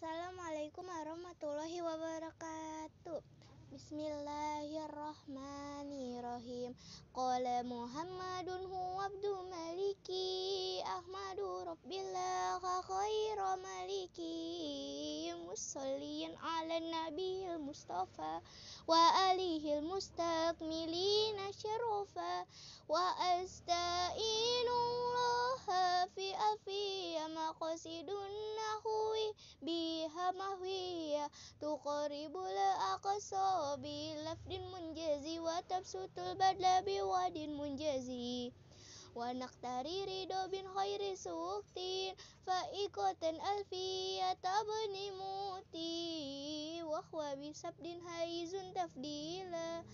Assalamualaikum warahmatullahi wabarakatuh Bismillahirrahmanirrahim Qala Muhammadun huwabdu maliki Ahmadu rabbillaha khaira maliki Musalliyan ala Nabi mustafa Wa alihil mustaqmilin syarafa Wa astainullaha fi afiya maqasidun nahwi مهوية تقرب الأقصى بلفظ منجز وتبسط البدل بواد منجز ونقتري رضا بن خير سوقت فإيقة ألفية تبني موتي وهو بسبد هايز تفديلا